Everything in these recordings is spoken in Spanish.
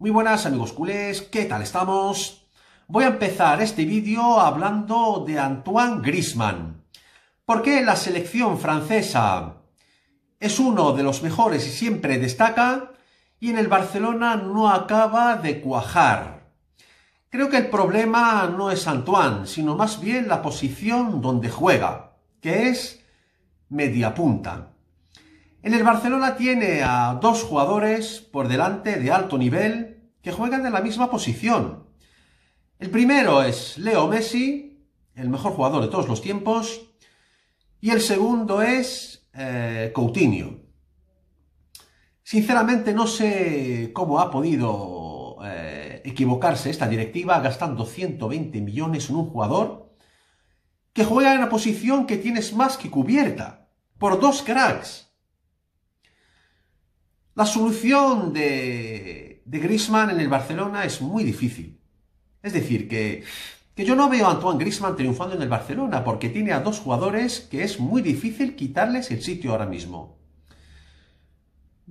Muy buenas amigos culés, ¿qué tal estamos? Voy a empezar este vídeo hablando de Antoine Griezmann. Porque la selección francesa es uno de los mejores y siempre destaca y en el Barcelona no acaba de cuajar? Creo que el problema no es Antoine, sino más bien la posición donde juega, que es media punta en el Barcelona tiene a dos jugadores por delante de alto nivel que juegan en la misma posición. El primero es Leo Messi, el mejor jugador de todos los tiempos, y el segundo es eh, Coutinho. Sinceramente no sé cómo ha podido eh, equivocarse esta directiva gastando 120 millones en un jugador que juega en una posición que tienes más que cubierta por dos cracks. La solución de, de Griezmann en el Barcelona es muy difícil. Es decir, que, yo no veo a Antoine Griezmann triunfando en el Barcelona porque tiene a dos jugadores que es muy difícil quitarles el sitio ahora mismo.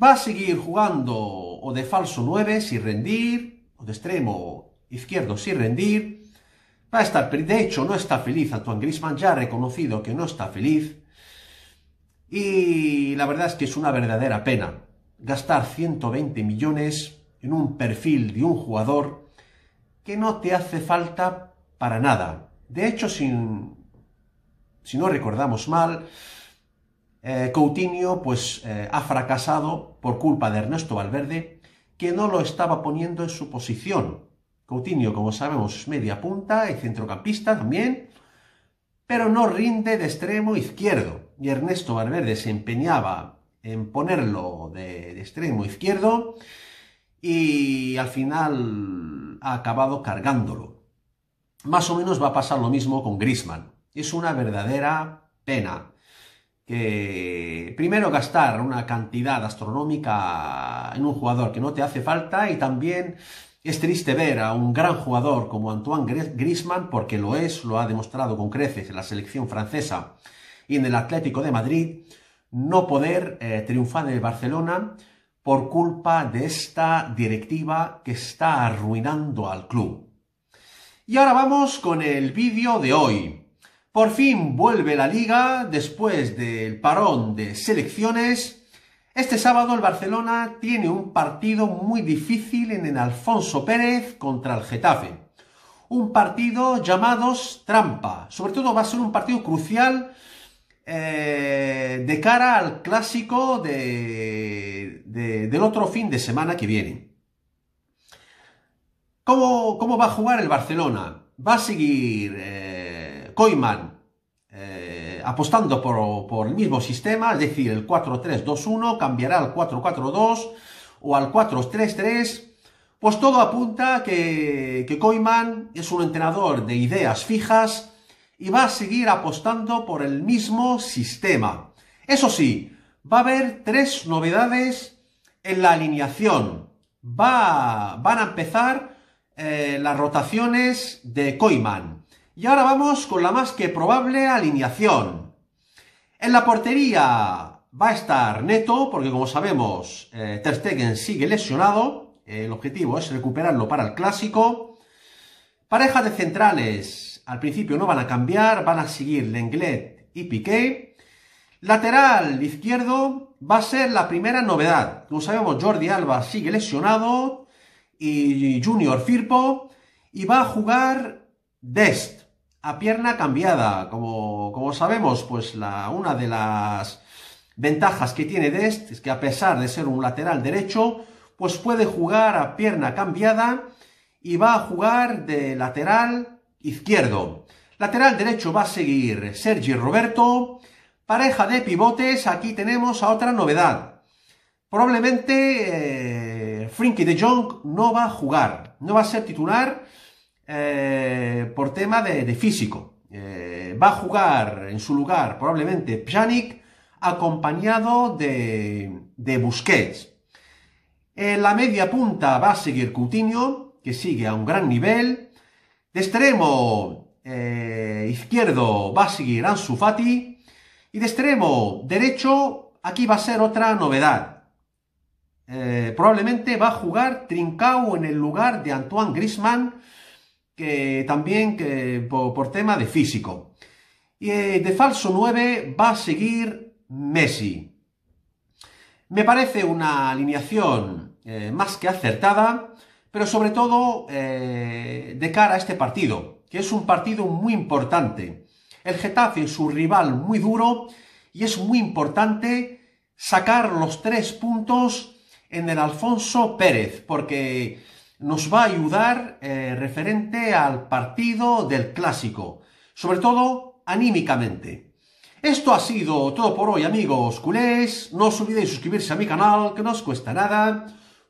Va a seguir jugando o de falso 9 sin rendir, o de extremo izquierdo sin rendir. Va a estar, de hecho, no está feliz. Antoine Griezmann ya ha reconocido que no está feliz. Y la verdad es que es una verdadera pena gastar 120 millones en un perfil de un jugador que no te hace falta para nada. De hecho, sin, si no recordamos mal, eh, Coutinho pues, eh, ha fracasado por culpa de Ernesto Valverde, que no lo estaba poniendo en su posición. Coutinho, como sabemos, es media punta y centrocampista también, pero no rinde de extremo izquierdo. Y Ernesto Valverde se empeñaba en ponerlo de, extremo izquierdo y al final ha acabado cargándolo. Más o menos va a pasar lo mismo con Grisman. Es una verdadera pena que primero gastar una cantidad astronómica en un jugador que no te hace falta y también es triste ver a un gran jugador como Antoine Grisman, porque lo es, lo ha demostrado con creces en la selección francesa y en el Atlético de Madrid, no poder eh, triunfar en el Barcelona por culpa de esta directiva que está arruinando al club. Y ahora vamos con el vídeo de hoy. Por fin vuelve la liga después del parón de selecciones. Este sábado el Barcelona tiene un partido muy difícil en el Alfonso Pérez contra el Getafe. Un partido llamado trampa. Sobre todo va a ser un partido crucial eh, de cara al clásico del otro fin de semana que viene. ¿Cómo, va a jugar el Barcelona? ¿Va a seguir eh, eh apostando por, el mismo sistema, es decir, el 4-3-2-1, cambiará al 4-4-2 o al 4-3-3? Pues todo apunta que, que Koeman es un entrenador de ideas fijas, y va a seguir apostando por el mismo sistema. Eso sí, va a haber tres novedades en la alineación. Va, van a empezar eh, las rotaciones de Koiman. Y ahora vamos con la más que probable alineación. En la portería va a estar Neto, porque como sabemos, eh, Ter Stegen sigue lesionado. el objetivo es recuperarlo para el clásico. Pareja de centrales, al principio no van a cambiar, van a seguir Lenglet y Piqué. Lateral izquierdo va a ser la primera novedad. Como sabemos, Jordi Alba sigue lesionado y Junior Firpo y va a jugar Dest a pierna cambiada. Como, como sabemos, pues la, una de las ventajas que tiene Dest es que a pesar de ser un lateral derecho, pues puede jugar a pierna cambiada y va a jugar de lateral izquierdo. Lateral derecho va a seguir Sergi Roberto. Pareja de pivotes, aquí tenemos a otra novedad. Probablemente eh, Frinky de Jong no va a jugar, no va a ser titular eh, por tema de, físico. Eh, va a jugar en su lugar probablemente Pjanic acompañado de, de Busquets. En la media punta va a seguir Coutinho, que sigue a un gran nivel. De extremo eh, izquierdo va a seguir Ansu Fati. Y de extremo derecho, aquí va a ser otra novedad. Eh, probablemente va a jugar Trincao en el lugar de Antoine Grisman, que también que, por, tema de físico. Y eh, de falso 9 va a seguir Messi. Me parece una alineación más que acertada pero sobre todo eh, de cara a este partido, que es un partido muy importante. El Getafe es un rival muy duro y es muy importante sacar los tres puntos en el Alfonso Pérez, porque nos va a ayudar eh, referente al partido del clásico, sobre todo anímicamente. Esto ha sido todo por hoy amigos culés, no os olvidéis suscribirse a mi canal, que no os cuesta nada